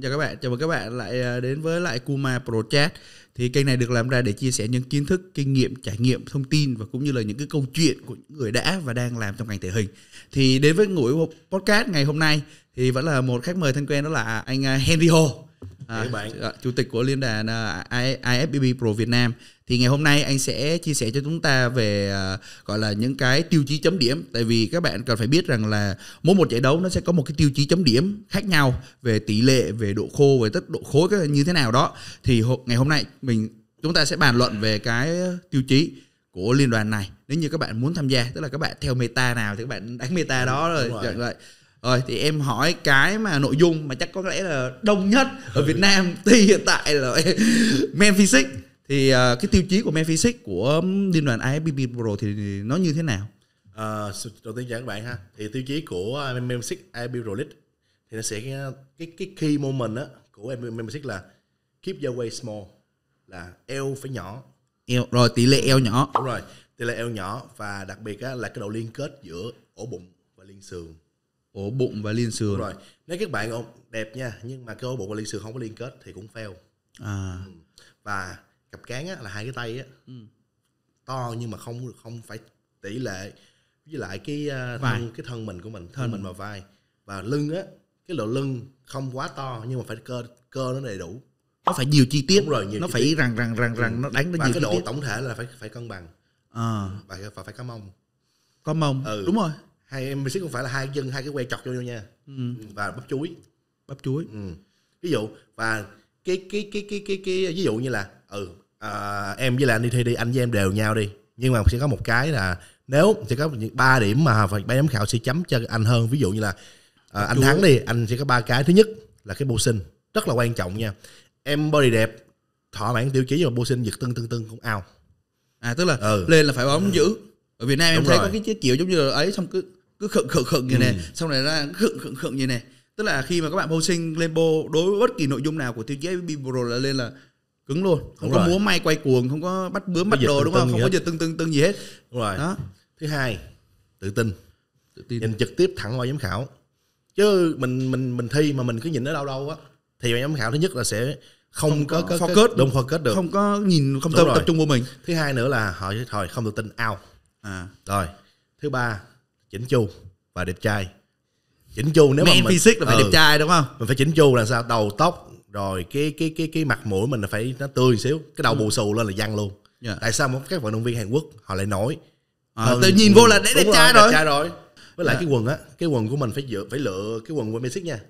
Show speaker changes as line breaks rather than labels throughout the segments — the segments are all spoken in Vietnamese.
Chào các bạn, chào mừng các bạn lại à, đến với lại Kuma Project Thì kênh này được làm ra để chia sẻ những kiến thức, kinh nghiệm, trải nghiệm, thông tin Và cũng như là những cái câu chuyện của những người đã và đang làm trong ngành thể hình Thì đến với ngũi podcast ngày hôm nay Thì vẫn là một khách mời thân quen đó là anh à, Henry Ho à, bạn. À, chủ tịch của liên đoàn à, IFBB Pro Việt Nam thì ngày hôm nay anh sẽ chia sẻ cho chúng ta về à, gọi là những cái tiêu chí chấm điểm tại vì các bạn cần phải biết rằng là mỗi một giải đấu nó sẽ có một cái tiêu chí chấm điểm khác nhau về tỷ lệ về độ khô về tất độ khối như thế nào đó thì ngày hôm nay mình chúng ta sẽ bàn luận về cái tiêu chí của liên đoàn này nếu như các bạn muốn tham gia tức là các bạn theo meta nào thì các bạn đánh meta đó rồi, Đúng rồi. Vậy rồi thì em hỏi cái mà nội dung mà chắc có lẽ là đông nhất ở Việt Nam thì hiện tại là men physics thì uh, cái tiêu chí của men physics của liên đoàn IFBB Pro thì nó như thế nào?
À, đầu tiên chào các bạn ha. Thì tiêu chí của men physics IFBB Pro League thì nó sẽ cái ờ, cái, cái key moment á của men physics là keep your waist small là eo phải nhỏ.
Eo rồi tỷ lệ eo nhỏ.
Đúng rồi, tỷ lệ eo nhỏ và đặc biệt á, là cái độ liên kết giữa ổ bụng và liên sườn ổ bụng và liên sườn rồi nếu các bạn đẹp nha nhưng mà cái ổ bụng và liên sườn không có liên kết thì cũng fail à. Ừ. và cặp cán á, là hai cái tay á ừ. to nhưng mà không không phải tỷ lệ với lại cái uh, thân cái thân mình của mình thân ừ. mình và vai và lưng á cái lộ lưng không quá to nhưng mà phải cơ cơ nó đầy đủ
nó phải nhiều chi tiết rồi nhiều nó phải tiết. rằng rằng rằng rằng ừ. nó đánh nó và nhiều cái độ tiết. tổng thể là
phải phải cân bằng à. và phải có mông có mông ừ. đúng rồi hai em xích không phải là hai chân hai cái que chọc vô nhau nha ừ. và bắp chuối bắp chuối ừ. ví dụ và cái cái cái cái cái cái ví dụ như là ừ à, em với là anh đi thi đi anh với em đều nhau đi nhưng mà sẽ có một cái là nếu sẽ có ba điểm mà phải ba giám khảo sẽ chấm cho anh hơn ví dụ như là à, anh thắng đi anh sẽ có ba cái thứ nhất là cái bô sinh rất là quan trọng nha em body đẹp thỏa mãn tiêu chí mà bô sinh giật tưng tưng tưng cũng ao à tức là ừ. lên là phải bóng ừ. dữ ở Việt Nam Đúng em thấy rồi. có cái, cái kiểu giống như là ấy xong cứ
cứ khựng khựng khựng như này ừ. xong rồi ra khựng khựng khựng như này tức là khi mà các bạn posting lên bô đối với bất kỳ nội dung nào của tiêu chí FB Pro là lên là cứng luôn không đúng có múa may quay cuồng không có bắt bướm bắt đồ đúng không không hết. có giờ tưng
tưng tưng gì hết đúng rồi đó thứ hai tự tin tự tin nhìn trực tiếp thẳng vào giám khảo chứ mình mình mình thi mà mình cứ nhìn ở đâu đâu á thì giám khảo thứ nhất là sẽ không, không có, có focus đúng focus được không
có nhìn không tâm, tập trung
vào mình thứ hai nữa là họ thôi không tự tin ao à rồi thứ ba chỉnh chu và đẹp trai chỉnh chu nếu Man mà mình physique là phải ừ, đẹp trai đúng không mình phải chỉnh chu là sao đầu tóc rồi cái cái cái cái mặt mũi mình là phải nó tươi xíu cái đầu ừ. bù xù lên là văng luôn yeah. Dạ. tại sao mà các vận động viên hàn quốc họ lại nổi
à, tự nhìn vô là đẹp, đẹp, trai rồi, đẹp trai
rồi với lại yeah. Dạ. cái quần á cái quần của mình phải dựa phải lựa cái quần của Messi nha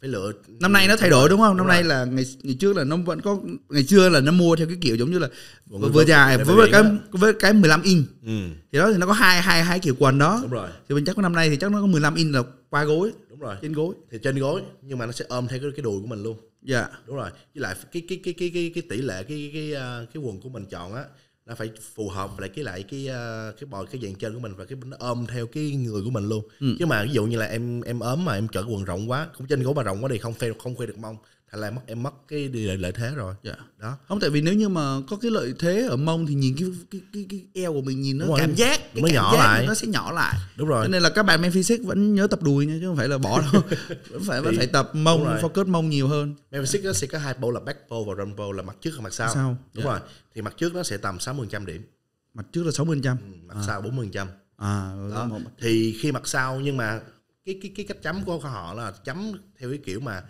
phải lựa năm nay nó thay đổi đúng không năm đúng nay
là ngày ngày trước là nó vẫn có ngày xưa là nó mua theo cái kiểu giống như là vừa, dài với, với cái đó. với cái 15 inch ừ. thì đó thì nó có hai hai hai kiểu quần đó đúng rồi thì mình chắc có năm nay thì chắc nó có 15 inch là qua gối
đúng rồi trên gối thì trên gối nhưng mà nó sẽ ôm theo cái, cái đùi của mình luôn dạ yeah. đúng rồi với lại cái cái cái cái cái, cái tỷ lệ cái cái cái, à, cái quần của mình chọn á nó phải phù hợp lại cái lại cái ờ, cái bò cái dạng chân của mình và cái nó ôm theo cái người của mình luôn ừ. chứ mà ví dụ như là em em ốm mà em chở quần rộng quá cũng trên gối mà rộng quá thì không phê không khuê được mông thành là mất em mất cái lợi, lợi thế rồi yeah. Dạ. đó không tại vì nếu như mà có cái lợi thế ở mông thì
nhìn cái cái cái, cái eo của mình nhìn nó đúng cảm rồi. giác cái nó cảm nhỏ giác lại nó sẽ nhỏ lại đúng rồi cho nên là các bạn men physics vẫn nhớ tập đùi nha chứ không phải là bỏ đâu
vẫn phải vẫn phải tập mông focus mông nhiều hơn men physics nó sẽ có hai pole là back pole và front pole là mặt trước và mặt sau, sau. đúng yeah. Dạ. rồi thì mặt trước nó sẽ tầm 60% điểm mặt trước là 60% ừ, mặt à. sau 40% à đó. Một... thì khi mặt sau nhưng mà cái cái cái cách chấm của họ là chấm theo cái kiểu mà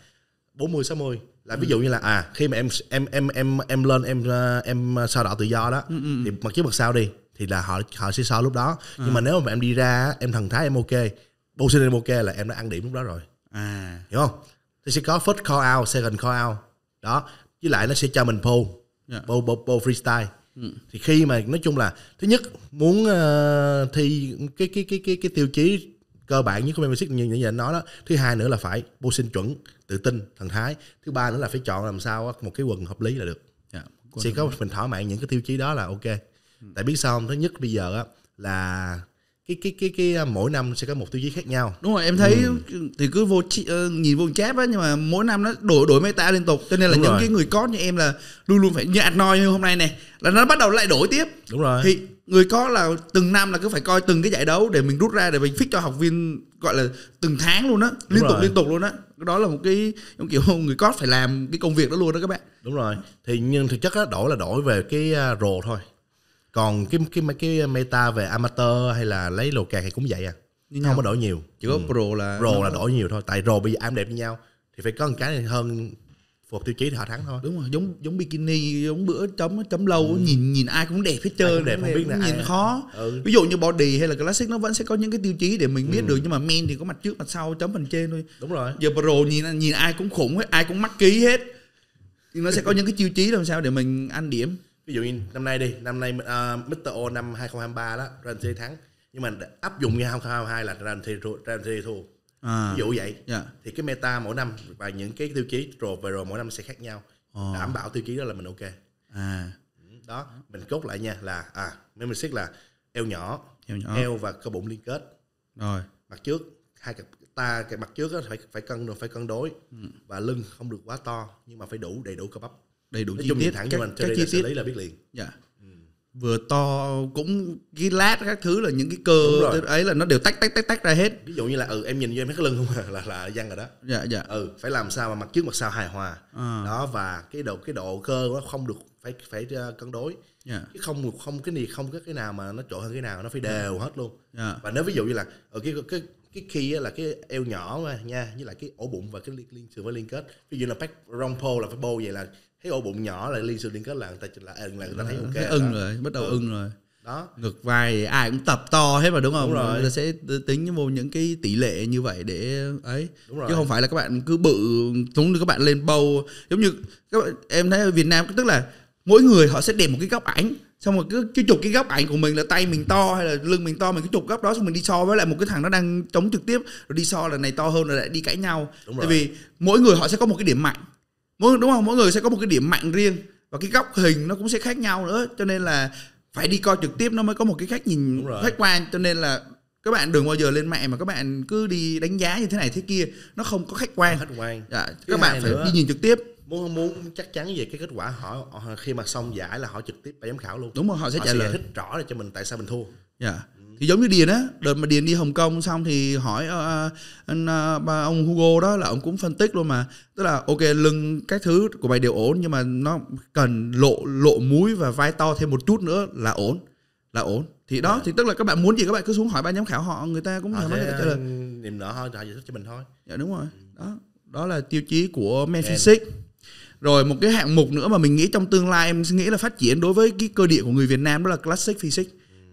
40 60 là ví ừ. dụ như là à khi mà em em em em em lên em ờ, em sao đỏ tự do đó ừ, ừ. thì mặc chiếc mặt sau đi thì là họ họ sẽ sao lúc đó nhưng à. mà nếu mà em đi ra em thần thái em ok position em ok là em đã ăn điểm lúc đó rồi à hiểu không thì sẽ có first call out second call out đó với lại nó sẽ cho mình pull yeah. Dạ. pull, pull, pull freestyle thì khi mà nói chung là thứ nhất muốn uh, thi cái cái cái cái cái tiêu chí cơ bản nhất của membership như như anh nói đó thứ hai nữa là phải bô sinh chuẩn tự tin thần thái thứ ba nữa là phải chọn làm sao một cái quần hợp lý là được
yeah, dạ, sẽ có
mình thỏa mãn những cái tiêu chí đó là ok ừ. tại biết sao không thứ nhất bây giờ á là cái cái cái cái à, mỗi năm sẽ có một tiêu chí khác nhau
đúng rồi em thấy ừ.
thì cứ vô chi, uh, nhìn vô chép á nhưng mà mỗi năm nó đổi đổi
mấy ta liên tục cho nên là đúng những rồi. cái người có như em là luôn luôn phải nhạt ạt noi như hôm nay này là nó bắt đầu lại đổi tiếp đúng rồi thì người có là từng năm là cứ phải coi từng cái giải đấu để mình rút ra để mình fix cho học
viên gọi là từng tháng luôn á liên tục liên tục luôn á đó. đó là một cái giống kiểu người có phải làm cái công việc đó luôn đó các bạn đúng rồi thì nhưng thực chất á đổi là đổi về cái à, rồ thôi còn cái cái cái meta về amateur hay là lấy lồ kẹt thì cũng vậy à như không có đổi nhiều chỉ có ừ. pro là pro là đổi nhiều thôi tại rồ bây giờ am đẹp như nhau thì phải có một cái hơn phục tiêu chí thì họ thắng thôi đúng rồi giống giống bikini giống bữa chấm chấm lâu ừ. nhìn nhìn ai cũng
đẹp hết trơn đẹp không biết là nhìn ai. khó ừ. ví dụ như body hay là classic nó vẫn sẽ có những cái tiêu chí để mình biết ừ. được nhưng mà men thì có mặt trước mặt sau chấm phần trên thôi
đúng rồi giờ pro
nhìn nhìn ai cũng khủng hết ai cũng mắc ký
hết nhưng nó sẽ có những cái tiêu chí làm sao để mình ăn điểm ví dụ như năm nay đi năm nay uh, ờ, Mr. O năm 2023 đó Ramsey thắng nhưng mà áp dụng như 2022 là Ramsey thua Ramsey thua à. ví dụ vậy yeah. Dạ. thì cái meta mỗi năm và những cái tiêu chí rồi rồi mỗi năm sẽ khác nhau oh. đảm bảo tiêu chí đó là mình ok à đó mình cốt lại nha là à mình xét là eo nhỏ eo, nhỏ. eo và cơ bụng liên kết rồi mặt trước hai cặp ta cái mặt trước phải phải cân được phải cân đối ừ. và lưng không được quá to nhưng mà phải đủ đầy đủ cơ bắp đầy đủ nói chung thiết thẳng cho mình cho các chi tiết là biết liền dạ yeah
vừa to cũng cái lát các thứ là những cái cơ ấy là nó đều
tách tách tách tách ra hết ví dụ như là ừ em nhìn vô em thấy cái lưng không là là răng rồi đó dạ dạ ừ phải làm sao mà mặt trước mặt sau hài hòa à. đó và cái độ cái độ cơ nó không được phải phải ờ, cân đối yeah. Dạ. chứ không không cái gì không có cái nào mà nó trội hơn cái nào nó phải đều dạ. hết luôn yeah. Dạ. và nếu ví dụ như là ở ừ, cái cái cái khi là cái eo nhỏ nha với lại cái ổ bụng và cái liên, liên sự với liên kết ví dụ là pack wrong pole là phải bô vậy là thấy ổ bụng nhỏ là liên sự liên kết là người ta là ưng là người ta thấy ờ, ok thấy à. ưng rồi bắt đầu ừ. ưng rồi đó
ngực vai ai cũng tập to hết mà đúng không đúng rồi. người ta sẽ tính vô những cái tỷ lệ như vậy để ấy đúng rồi. chứ không phải là các bạn cứ bự giống như các bạn lên bầu giống như các bạn, em thấy ở Việt Nam tức là mỗi người họ sẽ đẹp một cái góc ảnh xong rồi cứ, cứ chụp cái góc ảnh của mình là tay mình to hay là lưng mình to mình cứ chụp góc đó xong mình đi so với lại một cái thằng nó đang chống trực tiếp rồi đi so là này to hơn rồi lại đi cãi nhau Đúng tại rồi. vì mỗi người họ sẽ có một cái điểm mạnh mỗi đúng không mỗi người sẽ có một cái điểm mạnh riêng và cái góc hình nó cũng sẽ khác nhau nữa cho nên là phải đi coi trực tiếp nó mới có một cái cách nhìn khách quan cho nên là các bạn đừng bao giờ lên mạng mà các
bạn cứ đi đánh giá như thế này thế kia nó không có khách quan khách quan dạ, các bạn phải nữa, đi nhìn trực tiếp muốn không muốn chắc chắn về cái kết quả họ, khi mà xong giải là họ trực tiếp phải giám khảo luôn đúng rồi họ sẽ họ trả lời thích rõ cho mình tại sao mình thua
dạ thì giống như điền á đợt mà điền đi hồng kông xong thì hỏi uh, anh uh, ba ông hugo đó là ông cũng phân tích luôn mà tức là ok lưng các thứ của mày đều ổn nhưng mà nó cần lộ lộ múi và vai to thêm một chút nữa là ổn là ổn thì đó à. thì tức là các bạn muốn gì các bạn cứ xuống hỏi ban giám khảo họ người ta cũng à, thoải mái trả lời
niềm nở thôi họ giải thích cho mình thôi dạ đúng rồi ừ. đó
đó là tiêu chí của men physics rồi một cái hạng mục nữa mà mình nghĩ trong tương lai em nghĩ là phát triển đối với cái cơ địa của người Việt Nam đó là classic physics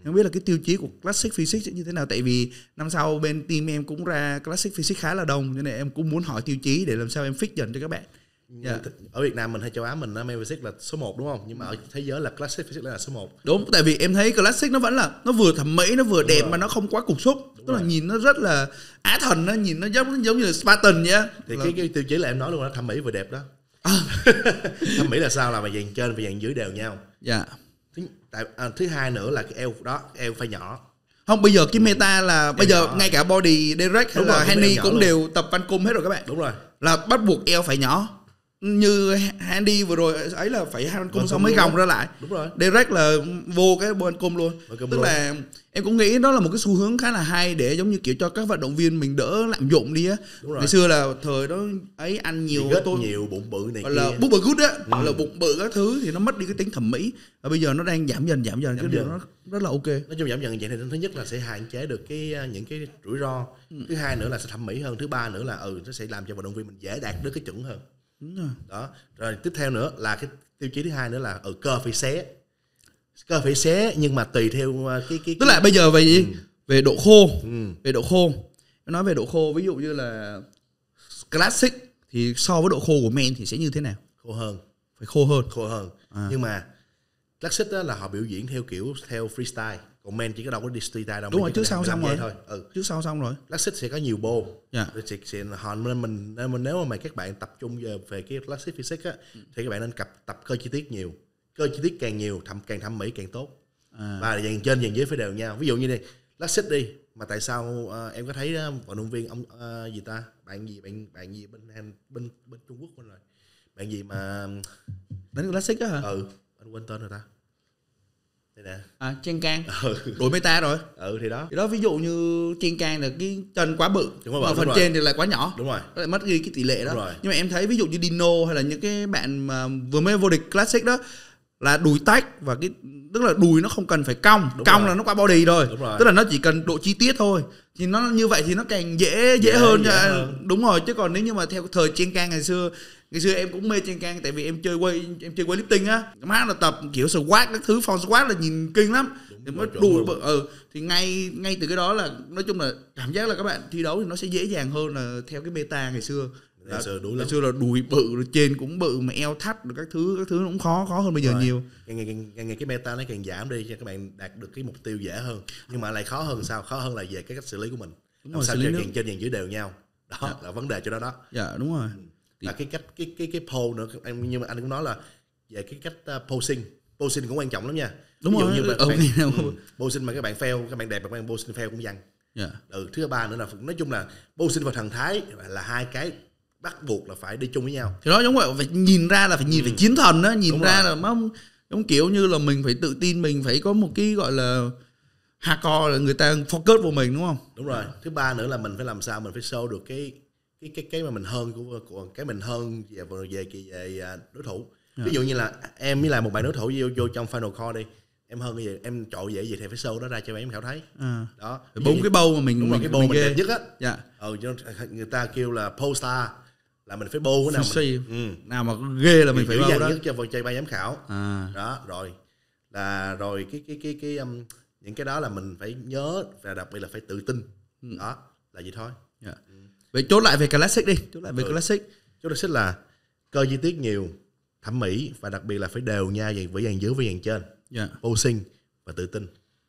không biết là cái tiêu chí của classic physics sẽ như thế nào tại vì năm sau bên team em cũng ra classic physics khá là đông cho nên em cũng muốn hỏi tiêu chí để làm sao em fix dần cho các bạn
Yeah. Dạ. ở Việt Nam mình hay châu Á mình main physics là số 1 đúng không nhưng mà ở thế giới là classic physics là số 1
đúng tại vì em thấy classic nó vẫn là nó vừa thẩm mỹ nó vừa đúng đẹp rồi. mà nó không quá cục xúc tức là nhìn nó rất là
á thần nó nhìn nó giống giống như là Spartan vậy thì là... cái, cái tiêu chí là em nói luôn là thẩm mỹ vừa đẹp đó à. thẩm mỹ là sao là mà dàn trên và dàn dưới đều nhau dạ yeah tại à, thứ hai nữa là cái eo đó eo phải nhỏ không bây giờ cái
ừ. meta là eo bây giờ nhỏ. ngay cả body direct hay đúng là rồi, henny cũng luôn. đều tập văn cung hết rồi các bạn đúng rồi là bắt buộc eo phải nhỏ như Handy vừa rồi ấy là phải Haran công xong mới gồng ra lại đúng rồi Direct là vô cái Boan công luôn Boancom tức luôn. là em cũng nghĩ đó là một cái xu hướng khá là hay để giống như kiểu cho các vận động viên mình đỡ lạm dụng đi á ngày xưa là thời đó ấy ăn nhiều tôi nhiều
bụng bự này kia. là bụng bự
good á ừ. là bụng bự các thứ thì nó mất đi cái tính thẩm mỹ và bây giờ nó đang giảm dần giảm dần giảm cái điều nó
rất là ok nói chung giảm dần vậy thì thứ nhất là sẽ hạn chế được cái à, những cái rủi ro ừ. thứ hai nữa là sẽ thẩm mỹ hơn thứ ba nữa là ừ nó sẽ làm cho vận động viên mình dễ đạt được cái chuẩn hơn Đúng rồi. đó rồi tiếp theo nữa là cái tiêu chí thứ hai nữa là ở ừ, cơ phải xé cơ phải xé nhưng mà tùy theo cái ờ, cái, cái... tức là bây giờ về gì ừ. về độ khô ừ. về độ khô
nói về độ khô ví dụ như là classic thì so với độ khô của men thì sẽ như thế nào khô
hơn phải khô hơn khô hơn à. nhưng mà classic đó là họ biểu diễn theo kiểu theo freestyle còn men chỉ có đâu có distribute đâu đúng rồi trước sau xong rồi thôi ừ. trước sau xong rồi classic sẽ có nhiều bô yeah. sẽ, sẽ họ nên mình nên mình nếu mà các bạn tập trung về, về cái classic physics á ừ. thì các bạn nên cập tập cơ chi tiết nhiều cơ chi tiết càng nhiều thẩm càng thẩm mỹ càng tốt à. và dàn trên dàn dưới phải đều nhau ví dụ như này classic đi mà tại sao uh, em có thấy uh, vận động viên ông uh, gì ta bạn gì bạn bạn gì bên bên bên, bên Trung Quốc quên rồi bạn gì mà đánh classic á hả ừ anh quên tên rồi ta đây nè
à, trên can ừ. đổi meta rồi ừ thì đó thì đó ví dụ như trên can là cái chân quá bự đúng rồi, mà đúng phần rồi. trên thì lại quá nhỏ đúng rồi nó lại mất đi cái tỷ lệ đó đúng rồi. nhưng mà em thấy ví dụ như dino hay là những cái bạn mà vừa mới vô địch classic đó là đùi tách và cái tức là đùi nó không cần phải cong đúng cong rồi. là nó qua body rồi. Đúng rồi tức là nó chỉ cần độ chi tiết thôi thì nó như vậy thì nó càng dễ dễ, dễ hơn dễ hơn. đúng rồi chứ còn nếu như mà theo thời chen can ngày xưa ngày xưa em cũng mê chen can tại vì em chơi quay em chơi quay lifting á má là tập kiểu squat các thứ form squat là nhìn kinh lắm thì mới đùi ừ. ừ thì ngay ngay từ cái đó là nói chung là cảm giác là các bạn thi đấu thì nó sẽ dễ dàng hơn là theo cái meta ngày xưa là, giờ đối lắm. xưa là đùi bự rồi trên cũng bự mà eo thắt rồi các thứ các thứ nó cũng khó khó hơn bây giờ rồi. nhiều
ngày ngày ngày ngày cái meta nó càng giảm đi cho các bạn đạt được cái mục tiêu dễ hơn nhưng mà lại khó hơn sao khó hơn là về cái cách xử lý của mình đúng làm rồi, sao cho càng trên càng dưới đều nhau đó dạ. là vấn đề cho đó đó dạ đúng rồi là ừ. cái cách cái cái cái pole nữa em nhưng mà anh cũng nói là về cái cách uh, posing posing cũng quan trọng lắm nha đúng Ví dụ rồi như mà ừ, bạn, ừ, ừ. ừ, posing mà các bạn fail các bạn đẹp mà các bạn posing fail cũng văng yeah. Dạ. ừ thứ ba nữa là nói chung là posing và thần thái là hai cái bắt buộc là phải đi chung với nhau
thì đó giống vậy phải nhìn ra là phải nhìn ừ. phải chiến thần đó, nhìn đúng ra rồi. là nó giống kiểu như là mình phải tự tin mình phải có một cái gọi là hardcore là người ta focus vào mình đúng không
đúng rồi thứ ba nữa là mình phải làm sao mình phải show được cái cái cái cái mà mình hơn của, của cái mình hơn về về về, về à, đối thủ dạ. ví dụ như là em mới lại một bạn đối thủ vô vô trong final call đi em hơn cái gì em trội vậy gì thì phải show đó ra cho em khảo thấy à. đó bốn cái bâu mà mình đúng rồi, cái bâu mình, mình đẹp nhất á dạ. ừ, người ta kêu là poster là mình phải bô cái nào
mình, ừ. nào mà ghê là mình phải bô đó nhất
cho phần chơi ba giám khảo à. đó rồi là rồi cái cái cái cái um, những cái đó là mình phải nhớ và đặc biệt là phải tự tin ừ. đó là vậy thôi yeah. Dạ. ừ. vậy chốt lại về classic đi chốt lại về ừ. classic chốt classic là cơ chi tiết nhiều thẩm mỹ và đặc biệt là phải đều nha về với dàn dưới với dàn trên yeah. Dạ. posing và tự tin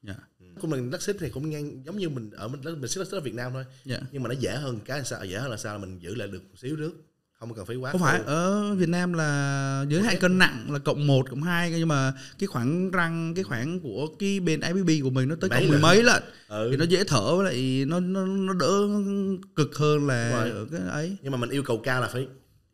yeah. Dạ. ừ. cũng mình classic thì cũng ngang giống như mình ở mình mình classic ở Việt Nam thôi yeah. nhưng mà nó dễ hơn cái sao dễ hơn là sao là mình giữ lại được một xíu nước không cần phải quá không phải ở Việt
Nam là giới hạn cân nặng là cộng 1, cộng 2 nhưng mà cái khoảng răng cái khoảng của cái bên IBB của mình nó tới mấy cộng mười mấy lần ừ. thì nó dễ thở với lại nó nó nó đỡ
cực hơn là ở cái ấy nhưng mà mình yêu cầu cao là phải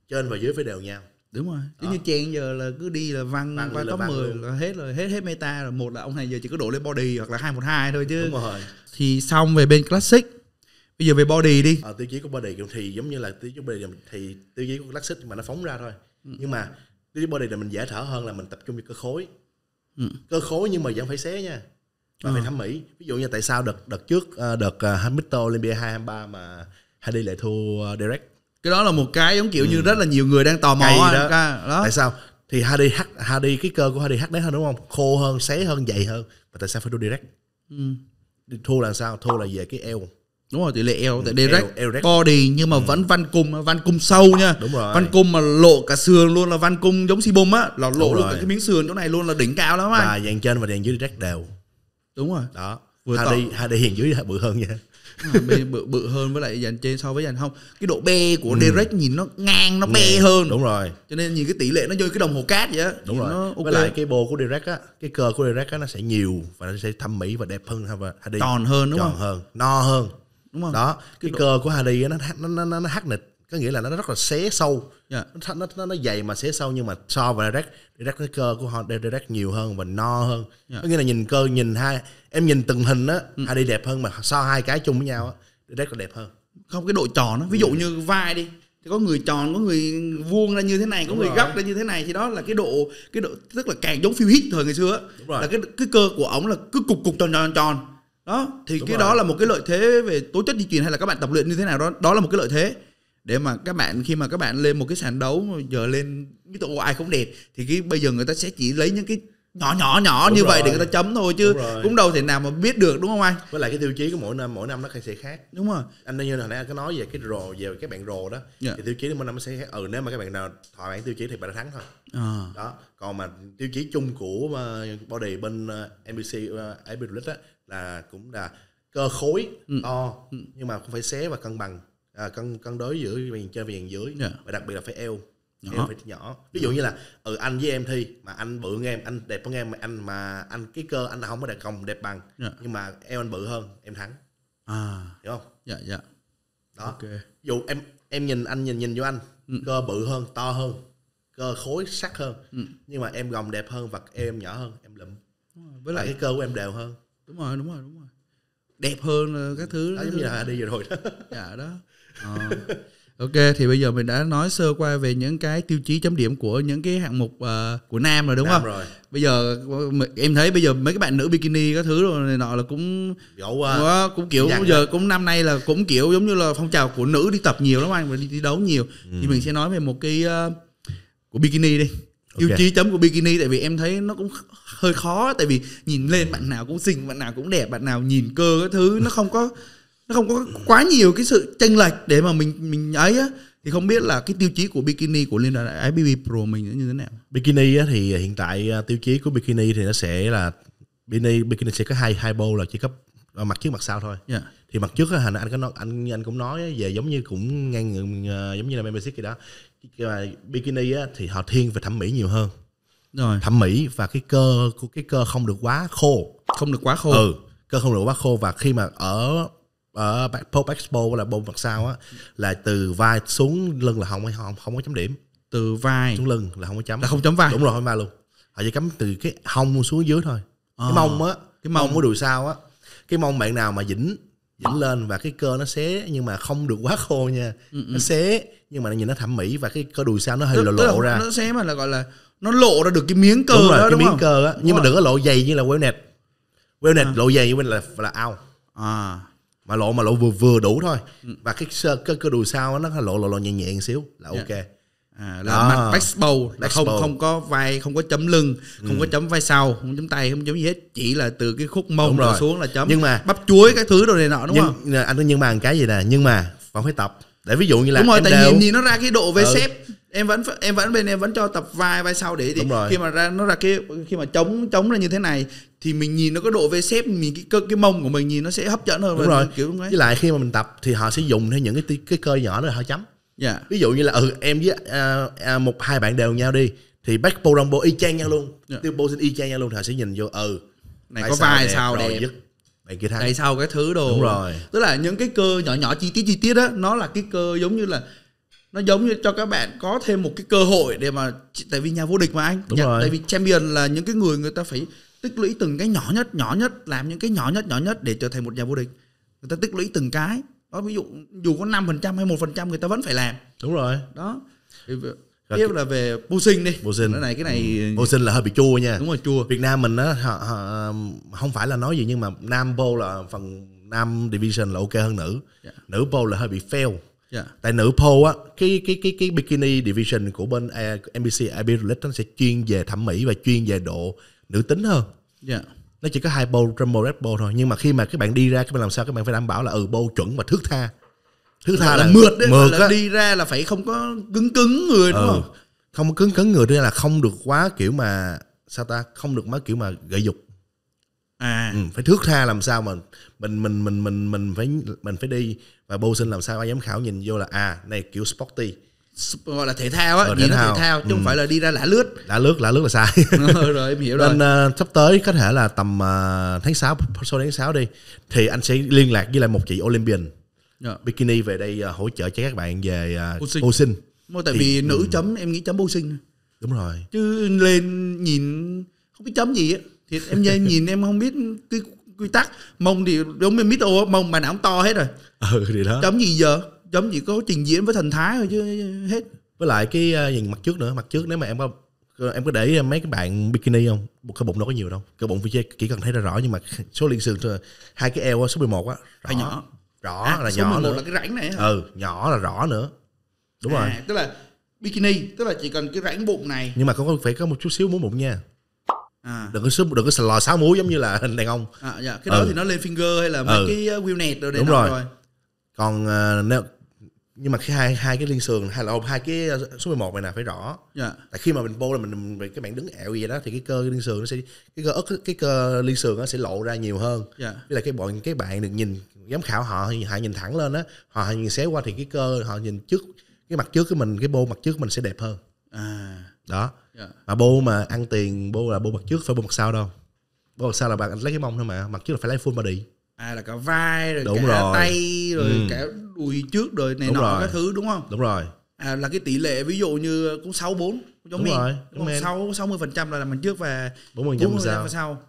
trên và dưới phải đều nhau
đúng rồi chứ như chen giờ là cứ đi là văng văng qua top văng 10 là hết rồi hết hết meta rồi một là ông
này giờ chỉ có đổ lên body hoặc là hai một hai thôi chứ đúng rồi.
thì xong về bên classic bây giờ về body đi à,
tiêu chí của body thì giống như là tiêu chí body thì tiêu chí của classic mà nó phóng ra thôi ừ. nhưng mà tiêu chí body là mình dễ thở hơn là mình tập trung vào cơ khối ừ. cơ khối nhưng mà vẫn phải xé nha và phải ờ. thẩm mỹ ví dụ như tại sao đợt đợt trước ờ, đợt Hamito Olympia 223 mà Hadi lại thua Direct cái đó là một cái giống kiểu ừ. như rất là nhiều người đang tò mò đó. Đó. đó tại sao thì Hadi hát Hadi cái cơ của Hadi hát đấy hơn đúng không khô hơn xé hơn dày hơn mà tại sao phải thua Direct ừ. thua là sao thua là về cái eo đúng rồi tỷ lệ eo ừ, tại direct, L, đi nhưng mà ừ.
vẫn văn cung văn cung sâu nha đúng rồi. văn cung mà lộ cả sườn luôn là văn cung giống si bông á là lộ đúng luôn cả cái miếng sườn chỗ này luôn là đỉnh cao lắm anh và dàn trên và dàn dưới direct đều đúng rồi đó vừa Hadi, đi hiện dưới bự hơn nha bê bự, bự hơn với lại dàn trên so với dàn không, cái độ bê của ừ. direct nhìn nó ngang nó bê hơn đúng rồi cho nên nhìn cái tỷ lệ nó như cái đồng hồ cát vậy á
đúng rồi nó okay. với lại cái bồ của direct á cái cờ của direct á nó sẽ nhiều và nó sẽ thẩm mỹ và đẹp hơn ha và Hadi. tròn hơn đúng tròn không hơn no hơn đúng không đó cái, cái độ... cơ của Hardy nó nó nó nó, nó hắc nịch có nghĩa là nó rất là xé sâu yeah. Dạ. nó, nó nó nó dày mà xé sâu nhưng mà so với direct direct cái cơ của họ direct nhiều hơn và no hơn yeah. Dạ. có nghĩa là nhìn cơ nhìn hai em nhìn từng hình á ừ. Hardy đẹp hơn mà so hai cái chung với nhau á direct là đẹp hơn không cái độ tròn nó ví dụ ừ. như vai đi thì có người tròn có người vuông ra như thế này có Đúng người rồi. góc
ra như thế này thì đó là cái độ cái độ tức là càng giống phim hit thời ngày xưa là cái cái cơ của ổng là cứ cục cục tròn tròn tròn đó thì Đúng cái rồi. đó là một cái lợi thế về tố chất di chuyển hay là các bạn tập luyện như thế nào đó đó là một cái lợi thế để mà các bạn khi mà các bạn lên một cái sàn đấu giờ lên ví dụ ai không đẹp thì cái bây giờ người ta sẽ chỉ lấy những cái nhỏ nhỏ nhỏ đúng như rồi. vậy để người ta chấm thôi chứ cũng đâu
thể nào mà biết được đúng không anh với lại cái tiêu chí của mỗi năm mỗi năm nó sẽ khác đúng rồi anh như hồi nãy anh có nói về cái rồ về các bạn rồ đó yeah. Dạ. thì tiêu chí mỗi năm nó sẽ khác ừ nếu mà các bạn nào thỏa mãn tiêu chí thì bạn đã thắng thôi à. đó còn mà tiêu chí chung của ờ, body bên ờ, nbc uh, ờ, League á là cũng là cơ khối ừ. to ừ. nhưng mà cũng phải xé và cân bằng à, cân cân đối giữa miền trên và miền dưới yeah. Dạ. và đặc biệt là phải eo nhỏ. Dạ. eo phải nhỏ ví dụ như là ừ anh với em thi mà anh bự hơn em anh đẹp hơn em mà anh mà anh cái cơ anh không có đẹp không đẹp bằng yeah. Dạ. nhưng mà eo anh bự hơn em thắng à hiểu không dạ yeah, dạ yeah. đó okay. ví dụ em em nhìn anh nhìn nhìn vô anh ừ. cơ bự hơn to hơn cơ khối sắc hơn ừ. nhưng mà em gồng đẹp hơn và em nhỏ hơn em lụm với lại Và cái cơ của em đều hơn đúng rồi đúng rồi đúng rồi đẹp hơn ờ, các thứ đó, giống như là đi rồi đó
dạ đó à. ok thì bây giờ mình đã nói sơ qua về những cái tiêu chí chấm điểm của những cái hạng mục uh, của nam rồi đúng nam không rồi. bây giờ em thấy bây giờ mấy cái bạn nữ bikini các thứ rồi này nọ là cũng
Dẫu, uh, cũng kiểu bây giờ
cũng năm nay là cũng kiểu giống như là phong trào của nữ đi tập nhiều lắm anh và đi, thi đấu nhiều ừ. thì mình sẽ nói về một cái uh, của bikini đi okay. tiêu chí chấm của bikini tại vì em thấy nó cũng hơi khó tại vì nhìn lên bạn nào cũng xinh bạn nào cũng đẹp bạn nào nhìn cơ cái thứ nó không có nó không có quá nhiều cái sự chênh lệch để mà mình mình ấy á thì không biết là cái tiêu chí của bikini của liên đoàn IBB
Pro mình như thế nào bikini á, thì hiện tại à, tiêu chí của bikini thì nó sẽ là bikini bikini sẽ có hai hai bô là chỉ cấp à, mặt trước mặt sau thôi yeah. Dạ. thì mặt trước á hình anh có nói anh anh cũng nói về giống như cũng ngang à, giống như là membership gì đó cái bikini á, thì họ thiên về thẩm mỹ nhiều hơn rồi thẩm mỹ và cái cơ của cái cơ không được quá khô không được quá khô ừ cơ không được quá khô và khi mà ở ở Pop Expo là bông mặt sau á là từ vai xuống lưng là không không không có chấm điểm từ vai xuống lưng là không có chấm là không chấm vai đúng rồi không vai luôn họ chỉ cắm từ cái hông xuống dưới thôi à. cái mông á cái mông, mông của đùi sau á cái mông bạn nào mà dính chỉnh lên và cái cơ nó xé nhưng mà không được quá khô nha ừ, ừ. nó xé nhưng mà nhìn nó thẩm mỹ và cái cơ đùi sau nó hơi lộ lộ ra nó xé mà là gọi là nó lộ ra được cái miếng cơ đúng rồi, đó, cái đúng miếng không? cơ á nhưng mà đừng có lộ dày như là wellness wellness à. lộ dày như bên là là ao à mà lộ mà lộ vừa vừa đủ thôi ừ. và cái cơ cơ đùi sau nó lộ lộ lộ nhẹ nhẹ một xíu là dạ. ok à, là à. mặt backbow là không bow. không
có vai không có chấm lưng không ừ. có chấm vai sau không chấm tay không chấm gì hết chỉ
là từ cái khúc mông rồi. xuống là chấm nhưng mà bắp chuối cái thứ đồ này nọ đúng nhưng, không anh nhưng mà một cái gì nè nhưng mà vẫn phải tập để ví dụ như là đúng rồi tại đều... nhìn thì nó ra cái độ về ừ. xếp
em vẫn em vẫn bên em vẫn cho tập vai vai sau để thì khi mà ra nó ra cái khi mà chống chống ra như thế này thì mình
nhìn nó có độ về xếp mình cái cơ cái mông của mình nhìn nó sẽ hấp dẫn hơn đúng rồi kiểu đúng với lại khi mà mình tập thì họ sẽ dùng theo những cái cái cơ nhỏ đó họ chấm yeah. Dạ. ví dụ như là ừ em với à, à, một hai bạn đều nhau đi thì bắt bộ đồng y chang nhau luôn yeah. tiêu bộ y chang nhau luôn thì họ sẽ nhìn vô ừ này có vai sao đẹp, đẹp. Bạn kia tại sao
cái thứ đồ Đúng rồi tức là những cái cơ nhỏ nhỏ chi tiết chi tiết đó nó là cái cơ giống như là nó giống như cho các bạn có thêm một cái cơ hội để mà tại vì nhà vô địch mà anh Đúng nhà, dạ, rồi. tại vì champion là những cái người người ta phải tích lũy từng cái nhỏ nhất nhỏ nhất làm những cái nhỏ nhất nhỏ nhất để trở thành một nhà vô địch người ta tích lũy từng cái đó ví dụ dù có 5% hay 1% người ta vẫn phải làm đúng rồi đó
tiếp là về bô sinh đi bô sinh cái này cái này bô ừ. sinh là hơi bị chua nha đúng rồi chua việt nam mình á không phải là nói gì nhưng mà nam bô là phần nam division là ok hơn nữ yeah. Dạ. nữ bô là hơi bị fail Yeah. Dạ. tại nữ pole á cái cái cái cái bikini division của bên NBC Ivy League nó sẽ chuyên về thẩm mỹ và chuyên về độ nữ tính hơn yeah. Dạ nó chỉ có hai bowl jumbo red bowl thôi nhưng mà khi mà các bạn đi ra các bạn làm sao các bạn phải đảm bảo là ừ bowl chuẩn và thước tha thước tha là, là, là mượt đấy mượt là, là đi
ra là phải không có cứng cứng người đúng ừ. không
không có cứng cứng người ra là không được quá kiểu mà sao ta không được mấy kiểu mà gợi dục à ừ, phải thước tha làm sao mà mình mình mình mình mình phải mình phải đi và bô sinh làm sao ai giám khảo nhìn vô là à này kiểu sporty gọi là thể thao á ờ, nhìn nó thể thao chứ ừ. không phải là đi ra lả lướt lả lướt lả lướt là sai ừ, rồi em hiểu rồi nên ờ, uh, sắp tới có thể là tầm uh, tháng 6 sau tháng 6 đi thì anh sẽ liên lạc với lại một chị Olympian yeah. Dạ. bikini về đây uh, hỗ trợ cho các bạn về uh, vô sinh, vô tại thì, vì nữ ừ. chấm em nghĩ chấm vô sinh đúng rồi
chứ lên nhìn không biết chấm gì á thì em nhìn em không biết cái quy tắc mông thì đúng em mít ô mông mà nào to hết rồi
ừ thì đó chấm gì giờ giống chỉ có trình diễn với thần thái thôi chứ hết với lại cái à, nhìn mặt trước nữa mặt trước nếu mà em có em có để mấy cái bạn bikini không cái bụng nó có nhiều đâu cơ bụng phía chỉ cần thấy ra rõ nhưng mà số liên sườn hai cái eo số 11 á rõ nhỏ rõ à, là số nhỏ 11 nữa. là cái
rãnh này hả? ừ
nhỏ là rõ nữa đúng à, rồi
tức là bikini tức là chỉ cần cái rãnh bụng này
nhưng mà có phải có một chút xíu muốn bụng nha À. đừng có súp đừng có lò sáu múi giống như là hình đàn ông à,
dạ. cái đó ừ. thì nó lên finger hay là mấy ừ. cái à, wheel net rồi đúng rồi, rồi.
còn uh, nhưng mà khi hai hai cái liên sườn hay là hai cái ờ, số 11 này nè phải rõ yeah. Dạ. tại khi mà mình vô là mình, cái bạn đứng ẹo gì đó thì cái cơ liên sườn nó sẽ cái cơ ức cái cơ liên sườn nó sẽ lộ ra nhiều hơn yeah. Dạ. với lại cái bọn cái bạn được nhìn giám khảo họ họ nhìn thẳng lên á họ nhìn xéo qua thì cái cơ họ nhìn trước cái mặt trước của mình cái bô mặt trước mình sẽ đẹp hơn à. đó yeah. Dạ. mà bô mà ăn tiền bô là bô mặt trước phải bô mặt sau đâu bô mặt sau là bạn lấy cái mông thôi mà mặt trước là phải lấy full body
à là cả vai rồi Đúng cả rồi. tay rồi ừ. cả đùi trước rồi này đúng nọ cái thứ đúng không đúng rồi à, là cái tỷ lệ ví dụ như cũng sáu bốn giống mình sáu sáu mươi phần trăm là mình trước và bốn mươi phần sau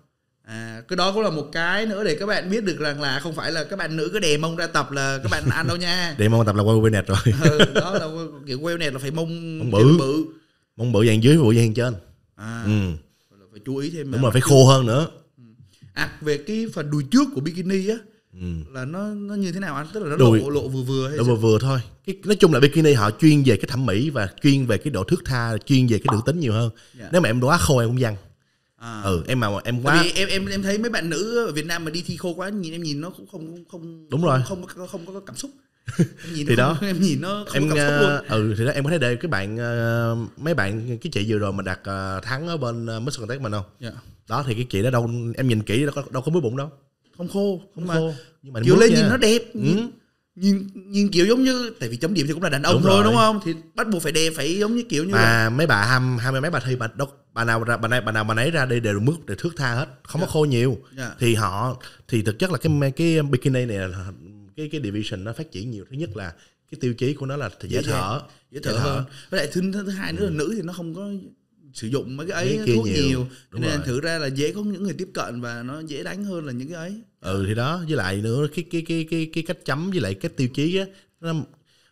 à, cái đó cũng là một cái nữa để các bạn biết được rằng là không phải là các bạn nữ cứ đè mông ra tập là các bạn ăn đâu nha đè
mông tập là quay quay nẹt rồi ừ,
đó là kiểu quay nẹt là phải mông mông bự bự
mông bự dàn dưới bự dàn trên à, ừ. phải chú ý thêm đúng rồi phải khô hơn nữa ừ.
à, về cái phần đùi trước của bikini á Ừ. là nó nó như thế nào anh tức là nó Đùi, lộ lộ vừa vừa hay lộ vừa
vừa thôi cái, nói chung là bikini họ chuyên về cái thẩm mỹ và chuyên về cái độ thước tha chuyên về cái đường tính nhiều hơn yeah. Dạ. nếu mà em quá khô em cũng văng À. ừ em mà em quá vì
em em em thấy mấy bạn nữ ở Việt Nam mà đi thi khô quá nhìn em nhìn nó cũng không không đúng rồi không không, không, không có cảm xúc
thì đó em nhìn nó không em cảm xúc ờ, luôn. ừ thì đó em có thấy đây cái bạn ờ, mấy bạn cái chị vừa rồi mà đặt ờ, thắng ở bên uh, Mr. mình không yeah. Dạ. đó thì cái chị đó đâu em nhìn kỹ đâu có, đâu có mới bụng đâu
không khô không, mà khô.
nhưng mà kiểu lên nha. nhìn nó đẹp ừ. nhìn, nhìn nhìn kiểu giống như tại vì chấm điểm thì cũng là đàn ông đúng thôi rồi. đúng
không thì bắt buộc phải đẹp phải giống như kiểu như mà là...
mấy bà ham hai mươi mấy bà thi bà đốc bà nào ra bà này bà nào bà nấy ra đây đều mức để thước tha hết không yeah. có dạ. khô nhiều yeah. Dạ. thì họ thì thực chất là cái cái bikini này cái cái division nó phát triển nhiều thứ nhất là cái tiêu chí của nó là dễ, thở dễ thở, thở hơn
với lại thứ thứ hai nữa ừ. là nữ thì nó không có sử dụng mấy cái ấy cái thuốc nhiều, nhiều. Đúng nên rồi. thử ra là dễ có những người tiếp cận và nó dễ đánh hơn là những cái ấy
ừ thì đó với lại nữa cái cái cái cái cái cách chấm với lại cái tiêu chí á nó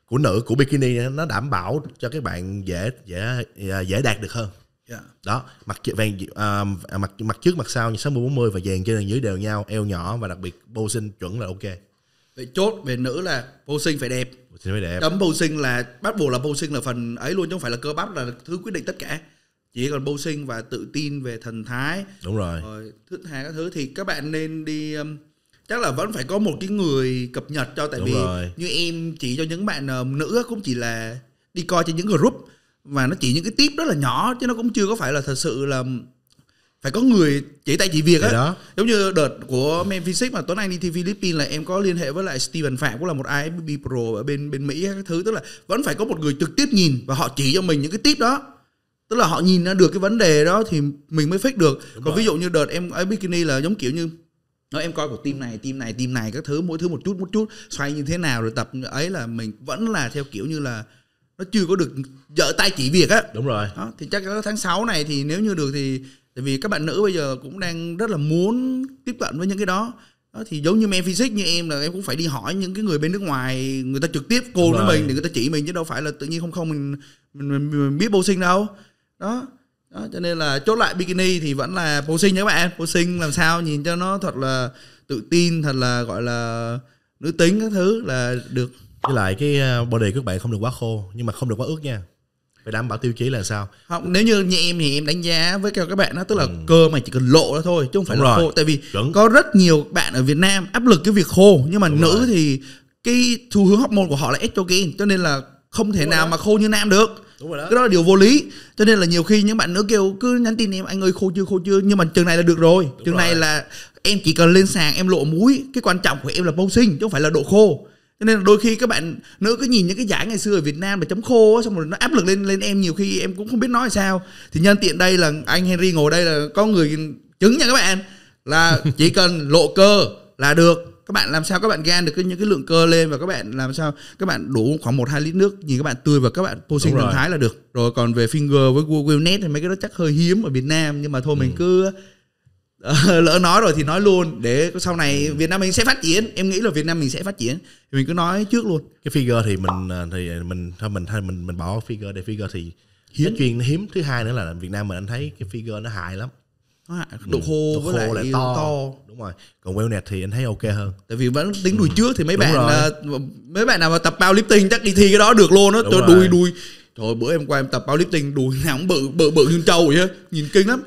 của nữ của bikini nó đảm bảo cho các bạn dễ dễ à, dễ đạt được hơn yeah. Dạ. đó mặt vàng à, mặt à, mặt trước mặt sau sáu mươi bốn mươi và vàng trên dưới đều nhau eo nhỏ và đặc biệt bô sinh chuẩn là ok vậy
chốt về nữ là bô sinh phải đẹp
posing phải đẹp đấm
posing là bắt buộc là bô sinh là phần ấy luôn chứ không phải là cơ bắp là thứ quyết định tất cả chỉ còn bưu sinh và tự tin về thần thái
đúng rồi, rồi
thức hà các thứ thì các bạn nên đi um, chắc là vẫn phải có một cái người cập nhật cho tại đúng vì rồi. như em chỉ cho những bạn uh, nữ cũng chỉ là đi coi trên những group và nó chỉ những cái tip rất là nhỏ chứ nó cũng chưa có phải là thật sự là um, phải có người chỉ tay chỉ việc á giống như đợt của men physics mà tuấn anh đi thi philippines là em có liên hệ với lại steven phạm cũng là một ifbb pro ở bên bên mỹ các thứ tức là vẫn phải có một người trực tiếp nhìn và họ chỉ cho mình những cái tip đó tức là họ nhìn ra được cái vấn đề đó thì mình mới fix được Đúng còn rồi. ví dụ như đợt em ấy bikini là giống kiểu như nó em coi của team này team này team này các thứ mỗi thứ một chút một chút xoay như thế nào rồi tập ấy là mình vẫn là theo kiểu như là nó chưa có được dở tay chỉ việc á đúng rồi đó, thì chắc tháng 6 này thì nếu như được thì tại vì các bạn nữ bây giờ cũng đang rất là muốn tiếp cận với những cái đó đó, thì giống như men physics như em là em cũng phải đi hỏi những cái người bên nước ngoài người ta trực tiếp cô với mình để người ta chỉ mình chứ đâu phải là tự nhiên không không mình mình, mình, mình biết bô sinh đâu đó đó, cho nên là chốt lại bikini thì vẫn là posing nhé các bạn posing làm sao nhìn cho
nó thật là tự tin thật là gọi là nữ tính các thứ là được với lại cái ờ, body của các bạn không được quá khô nhưng mà không được quá ướt nha phải đảm bảo tiêu chí là sao
không nếu như như em thì em đánh giá với các bạn đó tức là ừ. cơ mà chỉ cần lộ đó
thôi chứ không phải Đúng là rồi. khô tại vì
Đúng. có rất nhiều bạn ở Việt Nam áp lực cái việc khô nhưng mà Đúng nữ rồi. thì cái xu hướng hormone của họ là estrogen cho nên là không thể Đúng nào rồi. mà khô như nam được Đúng rồi đó. Cái đó là điều vô lý. Cho nên là nhiều khi những bạn nữ kêu cứ nhắn tin em anh ơi khô chưa khô chưa nhưng mà chừng này là được rồi. Đúng chừng rồi. này là em chỉ cần lên sàn em lộ muối, cái quan trọng của em là bông sinh chứ không phải là độ khô. Cho nên là đôi khi các bạn nữ cứ nhìn những cái giải ngày xưa ở Việt Nam mà chấm khô xong rồi nó áp lực lên lên em nhiều khi em cũng không biết nói sao. Thì nhân tiện đây là anh Henry ngồi đây là có người chứng nha các bạn là chỉ cần lộ cơ là được các bạn làm sao các bạn gan được cái, những cái lượng cơ lên và các bạn làm sao các bạn đủ khoảng một hai lít nước nhìn các bạn tươi và các bạn posing động thái là được rồi còn về finger với wellness thì mấy cái đó chắc hơi hiếm ở Việt Nam nhưng mà thôi ừ. mình cứ ờ, lỡ nói rồi thì nói
luôn để sau này ừ. Việt Nam mình sẽ phát triển em nghĩ là Việt Nam mình sẽ phát triển thì mình cứ nói trước luôn cái figure thì mình ờ, thì mình thôi mình thôi mình mình bỏ figure để figure thì hiếm chuyên hiếm thứ hai nữa là Việt Nam mình anh thấy cái figure nó hại lắm độ khô ừ, với khô lại, lại to. to đúng rồi còn wellness thì anh thấy ok hơn tại vì vẫn tính đùi ừ. trước thì mấy đúng bạn rồi. À, mấy bạn nào
mà tập lifting chắc đi thi cái đó được luôn đó tôi đùi đùi trời bữa em qua em tập lifting đùi nào cũng bự bự bự như trâu vậy á nhìn kinh lắm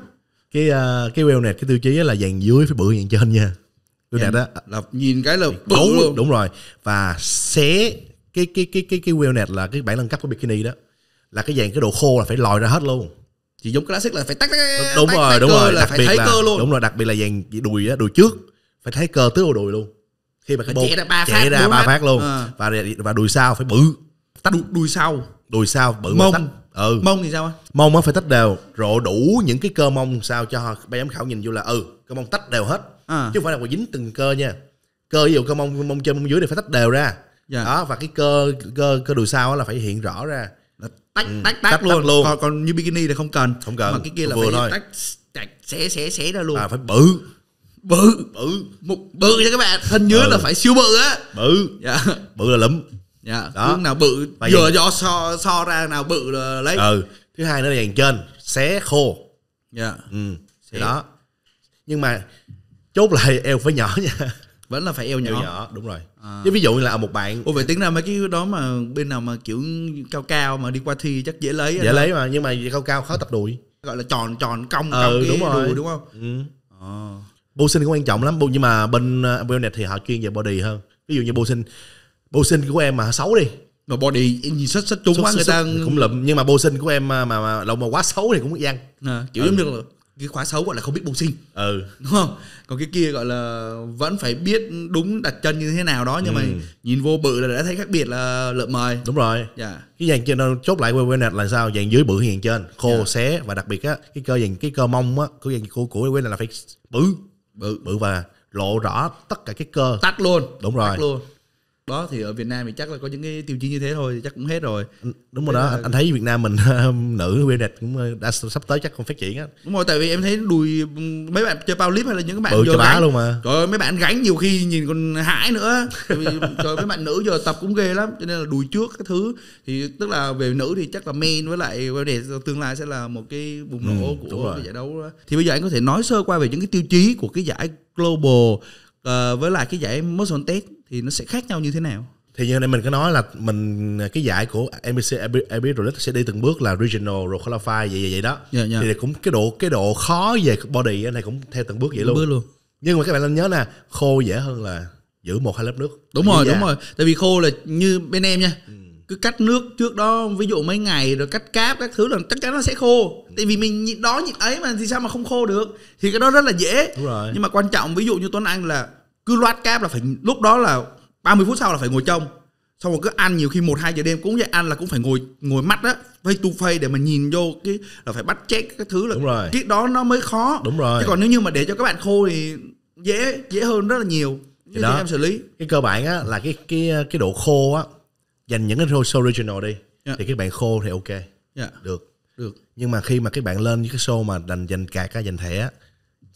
cái uh, cái wellness cái tiêu chí là dàn dưới phải bự dàn trên nha tôi đẹp đó là nhìn cái là bự đúng luôn. đúng rồi và xé cái cái cái cái cái wellness là cái bản nâng cấp của bikini đó là cái dàn cái độ khô là phải lòi ra hết luôn chỉ giống classic là phải tắt đúng rồi đúng rồi là phải thấy cơ luôn đúng rồi đặc biệt là dàn đùi á đùi trước phải thấy cơ tới đùi luôn khi mà cái bột chạy ra ba phát, luôn ờ. và và đùi sau phải bự tách đùi, sau đùi sau bự mông tách. ừ mông thì sao á mông á phải tách đều rộ đủ những cái cơ mông sao cho ban giám khảo nhìn vô là ừ cơ mông tách đều hết ờ. chứ không phải là dính từng cơ nha cơ ví dụ cơ mông mông trên mông dưới thì phải tách đều ra dạ. đó và cái cơ cơ cơ đùi sau là phải hiện rõ ra tách ừ. tách tách, tách luôn. luôn còn, còn như bikini thì không cần không cần mà cái kia là Vừa phải thôi. tách
tách xé xé xé ra luôn à phải bự bự bự một bự nha các bạn hình như bự. Ừ. là phải siêu bự á
bự dạ bự là lắm dạ đó Phương nào bự Tại vừa do
so so ra nào bự là lấy ừ
thứ hai nữa là dàn trên xé khô dạ ừ xé. đó nhưng mà chốt lại eo phải nhỏ nha vẫn là phải eo nhỏ, nhỏ đúng rồi Ờ. Chứ ví dụ là một bạn Ủa vậy tiếng nào mấy
cái đó mà bên nào mà kiểu cao cao mà đi qua thi chắc dễ lấy Dễ lấy mà nhưng mà cao cao khó tập đùi Gọi là tròn tròn cong ừ, cong đúng rồi. đùi đúng không?
Ừ. Ờ. Bô sinh cũng quan trọng lắm nhưng mà bên wellness à, thì họ chuyên về body hơn Ví dụ như bô sinh Bô sinh của em mà xấu đi mà body nhìn sách sách trúng quá người ta cũng lụm nhưng mà bô sinh của em mà mà, mà lộn mà quá xấu thì cũng ăn
à, kiểu giống như là
cái khóa xấu gọi là không biết bùng sinh ừ đúng không còn cái kia
gọi là vẫn phải biết đúng đặt chân như thế nào đó nhưng ừ. mà nhìn vô bự là đã thấy khác biệt
là lợn mời đúng rồi dạ cái dàn trên chốt lại Wenet là sao dàn dưới bự hiện trên khô yeah. Dạ. xé và đặc biệt á cái cơ dàn cái cơ mông á của dàn của của Wenet là phải bự bự bự và lộ rõ tất cả cái cơ tắt luôn đúng rồi tắt luôn
đó thì ở Việt Nam thì chắc là có những cái tiêu chí như thế thôi thì chắc cũng hết rồi ừ, đúng rồi đó là... anh thấy
Việt Nam mình um, nữ bia đẹp cũng ờ, đã sắp tới chắc không phát triển á
đúng rồi tại vì em thấy đùi ừ, mấy bạn chơi bao powerlift hay là những cái bạn ừ, chơi bá luôn mà trời ơi mấy bạn gánh nhiều khi nhìn còn hãi nữa vì, trời mấy bạn nữ giờ tập cũng ghê lắm cho nên là đùi trước cái thứ thì tức là về nữ thì chắc là men với lại đẹp tương lai sẽ là một cái bùng nổ ừ, của cái giải đấu đó. thì bây giờ anh có thể nói sơ qua về những cái tiêu chí của cái giải
global uh, với lại cái giải Motion Test thì nó sẽ khác nhau như thế nào thì như này mình có nói là mình cái giải của NBC Abby Rolex sẽ đi từng bước là regional rồi qualify vậy vậy vậy đó yeah, dạ, yeah. Dạ. thì cũng cái độ cái độ khó về body này cũng theo từng bước vậy luôn, bước luôn. nhưng mà các bạn nên nhớ nè khô dễ hơn là giữ một hai lớp nước đúng rồi đúng rồi
tại vì khô là như bên em nha ừ. cứ cắt nước trước đó ví dụ mấy ngày rồi cắt cáp các thứ là chắc chắn nó sẽ khô ừ. tại vì mình nhịn đó nhịn ấy mà thì sao mà không khô được thì cái đó rất là dễ đúng rồi. nhưng mà quan trọng ví dụ như tuấn anh là cứ loát cáp là phải lúc đó là 30 phút sau là phải ngồi trong xong rồi cứ ăn nhiều khi một hai giờ đêm cũng vậy ăn là cũng phải ngồi ngồi mắt á face to face để mà nhìn vô cái là phải bắt check cái thứ là đúng rồi. cái đó nó mới khó đúng rồi chứ còn nếu như mà để cho các bạn khô thì
dễ dễ hơn rất là nhiều như đó. em xử lý cái cơ bản á là cái cái cái độ khô á dành những cái show original đi yeah. Dạ. thì các bạn khô thì ok yeah. Dạ. được được nhưng mà khi mà các bạn lên những cái show mà dành dành cạc á dành thẻ á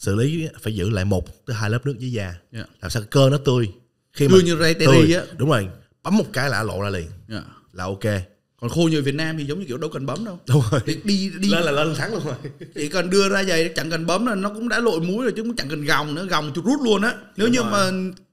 xử lý phải giữ lại một tới hai lớp nước dưới da yeah. Dạ. làm sao cơ nó tươi khi tươi mà như ray tươi á đúng rồi bấm một cái là lộ ra liền yeah. Dạ. là ok
còn khô như Việt Nam thì giống như kiểu đâu cần bấm đâu đúng rồi đi đi, lên là lên sáng luôn rồi chỉ cần đưa ra giày chẳng cần bấm là nó cũng đã lội muối rồi chứ cũng chẳng cần gòng nữa gòng chút rút luôn á nếu đúng như rồi. mà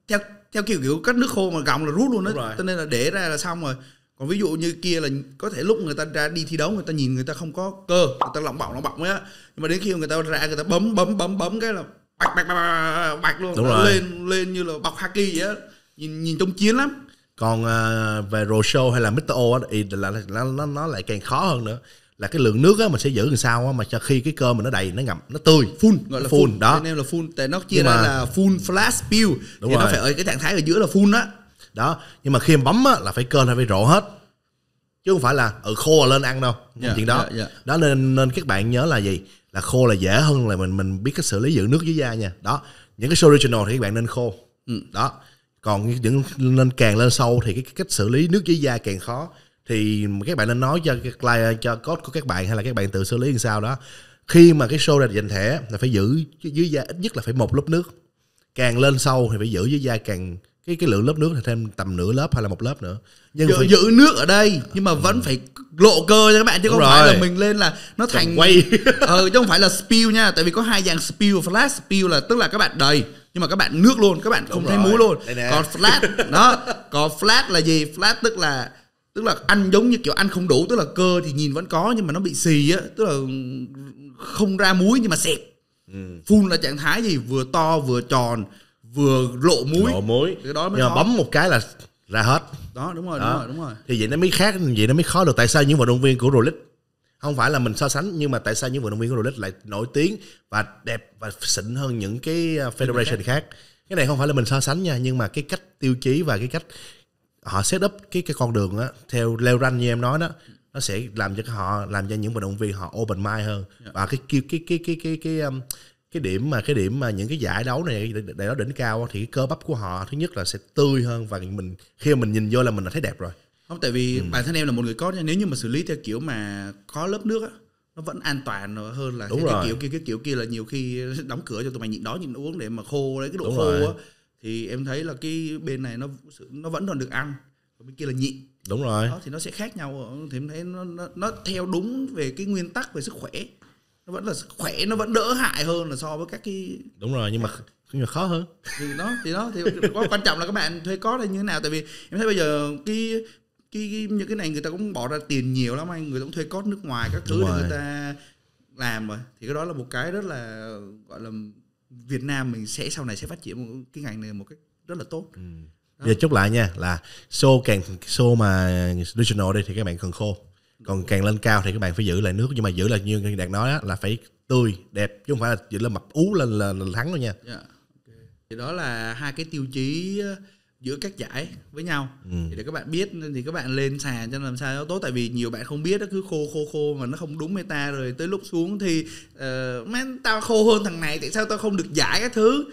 theo theo kiểu kiểu cách nước khô mà gọng là rút luôn á cho nên là để ra là xong rồi còn ví dụ như kia là có thể lúc người ta ra đi thi đấu người ta nhìn người ta không có cơ người ta lỏng bọng lỏng bọng ấy á nhưng mà đến khi người ta ra người ta bấm bấm bấm bấm cái là bạch bạch bạch, bạch luôn Đúng rồi. lên lên như là bọc haki vậy á nhìn nhìn trong chiến lắm
còn à, về rosho hay là Mr. O thì là, là nó nó lại càng khó hơn nữa là cái lượng nước á mình sẽ giữ làm sao á mà cho khi cái cơ mình nó đầy nó ngậm nó tươi full gọi là full, full. đó nên là full tại nó chia Nhưng ra là full flash spill thì rồi. nó phải ở cái trạng thái ở giữa là full á đó nhưng mà khi em bấm á, là phải cơn hay phải rộ hết chứ không phải là ừ khô là lên ăn đâu yeah, dạ, chuyện đó yeah, dạ, yeah. Dạ. đó nên nên các bạn nhớ là gì là khô là dễ hơn là mình mình biết cách xử lý giữ nước dưới da nha đó những cái original thì các bạn nên khô ừ. đó còn những nên càng lên sâu thì cái, cách xử lý nước dưới da càng khó thì các bạn nên nói cho client cho code của các bạn hay là các bạn tự xử lý làm sao đó khi mà cái show ra dành thẻ là phải giữ dưới da ít nhất là phải một lớp nước càng lên sâu thì phải giữ dưới da càng cái cái lượng lớp nước thì thêm tầm nửa lớp hay là một lớp nữa nhưng giữ, phải... giữ nước ở đây nhưng mà vẫn ừ. phải lộ cơ cho các bạn chứ Đúng không rồi. phải là mình lên là nó thành quay
ờ chứ không phải là spill nha tại vì có hai dạng spill và flash spill là tức là các bạn đầy nhưng mà các bạn nước luôn các bạn không Đúng thấy muối luôn còn flat đó còn flat là gì flat tức là tức là ăn giống như kiểu ăn không đủ tức là cơ thì nhìn vẫn có nhưng mà nó bị xì á tức là không ra muối nhưng mà xẹp ừ. phun là trạng thái gì vừa to vừa tròn
vừa lộ muối lộ muối cái đó mới nhưng mà bấm một cái là ra hết đó đúng rồi đó. đúng rồi đúng rồi thì vậy nó mới khác vậy nó mới khó được tại sao những vận động viên của Rolex không phải là mình so sánh nhưng mà tại sao những vận động viên của Rolex lại nổi tiếng và đẹp và xịn hơn những cái à, federation khác. cái này không phải là mình so sánh nha nhưng mà cái cách tiêu chí và cái cách họ set up cái cái con đường á theo leo ranh như em nói đó nó sẽ làm cho họ làm cho những vận động viên họ open mind hơn yeah. Dạ. và cái cái cái cái cái cái, cái um, cái điểm mà cái điểm mà những cái giải đấu này để nó đỉnh cao thì cái cơ bắp của họ thứ nhất là sẽ tươi hơn và mình khi mà mình nhìn vô là mình đã thấy đẹp rồi
không tại vì ừ. bản thân em là một người có nếu như mà xử lý theo kiểu mà có lớp nước á nó vẫn an toàn hơn là Đúng cái, rồi. cái kiểu kia cái kiểu kia là nhiều khi đóng cửa cho tụi mày nhịn đói nhịn uống để mà khô đấy cái độ Đúng khô á thì em thấy là cái bên này nó nó vẫn còn được ăn còn bên kia là nhịn
đúng rồi đó thì
nó sẽ khác nhau thì em thấy nó, nó nó theo đúng về cái nguyên tắc về sức khỏe nó vẫn là khỏe nó vẫn đỡ hại hơn là so với các cái
đúng rồi nhưng mà nhưng dạ. mà khó hơn
thì nó thì đó thì quan trọng là các bạn thuê có đây như thế nào tại vì em thấy bây giờ cái cái, cái những cái này người ta cũng bỏ ra tiền nhiều lắm anh người ta cũng thuê cốt nước ngoài các thứ để người ta làm rồi thì cái đó là một cái rất là gọi là Việt Nam mình sẽ sau này sẽ phát triển một cái ngành này một cách rất là tốt ừ.
Đó. giờ chốt lại nha là show càng show mà regional đây thì các bạn cần khô còn càng lên cao thì các bạn phải giữ lại nước nhưng mà giữ là như đạt nói đó, là phải tươi đẹp chứ không phải là giữ lên mập ú lên là, là thắng đâu nha
yeah. Dạ, okay. thì đó là hai cái tiêu chí ờ, giữa các giải với nhau ừ. thì để các bạn biết thì các bạn lên sàn cho làm sao tốt tại vì nhiều bạn không biết nó cứ khô khô khô mà nó không đúng meta rồi tới lúc xuống thì uh, ờ, man tao khô hơn thằng này tại sao tao không được giải cái thứ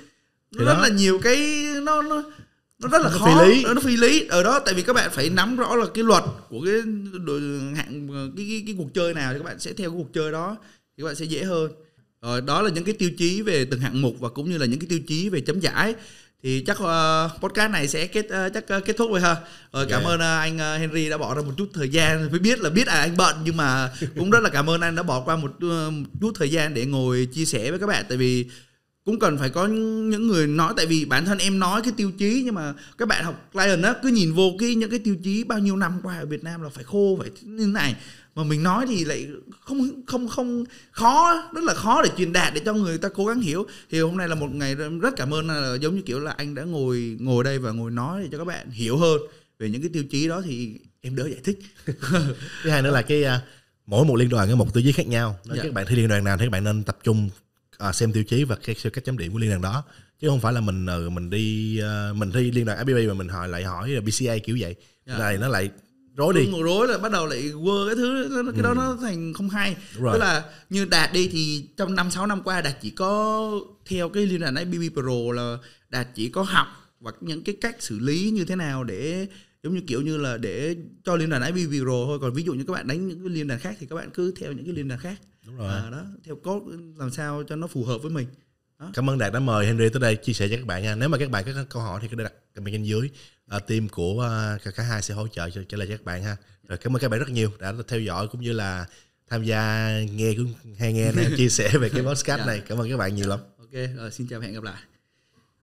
nó rất đó. là nhiều cái nó nó nó rất là nó khó phi lý. nó phi lý ở đó tại vì các bạn phải nắm rõ là cái luật của cái hạng cái, cái cái cuộc chơi nào thì các bạn sẽ theo cái cuộc chơi đó thì các bạn sẽ dễ hơn rồi đó là những cái tiêu chí về từng hạng mục và cũng như là những cái tiêu chí về chấm giải thì chắc uh, podcast này sẽ kết uh, chắc uh, kết thúc rồi ha rồi cảm yeah. Dạ. ơn uh, anh uh, Henry đã bỏ ra một chút thời gian mới biết là biết là anh bận nhưng mà cũng rất là cảm ơn anh đã bỏ qua một, uh, một chút thời gian để ngồi chia sẻ với các bạn tại vì cũng cần phải có những người nói tại vì bản thân em nói cái tiêu chí nhưng mà các bạn học client á cứ nhìn vô cái những cái tiêu chí bao nhiêu năm qua ở Việt Nam là phải khô phải như thế này mà mình nói thì lại không không không khó rất là khó để truyền đạt để cho người ta cố gắng hiểu thì hôm nay là một ngày rất cảm ơn là giống như kiểu là anh đã ngồi ngồi đây và ngồi nói để cho các bạn hiểu hơn về những cái tiêu chí đó thì em đỡ giải thích
thứ hai nữa là cái à, mỗi một liên đoàn có một tư duy khác nhau nên dạ. các bạn thi liên đoàn nào thì các bạn nên tập trung à, xem tiêu chí và cái cách chấm điểm của liên đoàn đó chứ không phải là mình ừ, mình đi uh, mình thi liên đoàn FBB mà mình hỏi lại hỏi BCA kiểu vậy yeah. Dạ. này nó lại rối đi ngồi
rối là bắt đầu lại quơ cái thứ cái ừ. đó nó thành không hay right. tức là như đạt đi thì trong năm sáu năm qua đạt chỉ có theo cái liên đoàn FBB Pro là đạt chỉ có học hoặc những cái cách xử lý như thế nào để giống như kiểu như là để cho liên đoàn FBB Pro thôi còn ví dụ như các bạn đánh những cái liên đoàn khác thì các bạn cứ theo những cái liên đoàn khác Đúng rồi. À,
đó theo cốt làm sao cho nó phù hợp với mình đó. cảm ơn đạt đã mời henry tới đây chia sẻ cho các bạn nha nếu mà các bạn có câu hỏi thì cứ đặt comment bên dưới à, team của cả, à, cả hai sẽ hỗ trợ cho trả lời cho các bạn ha rồi cảm ơn các bạn rất nhiều đã theo dõi cũng như là tham gia nghe cũng hay nghe này, chia sẻ về cái podcast dạ. này cảm ơn các bạn nhiều lắm
ok rồi xin chào và hẹn gặp lại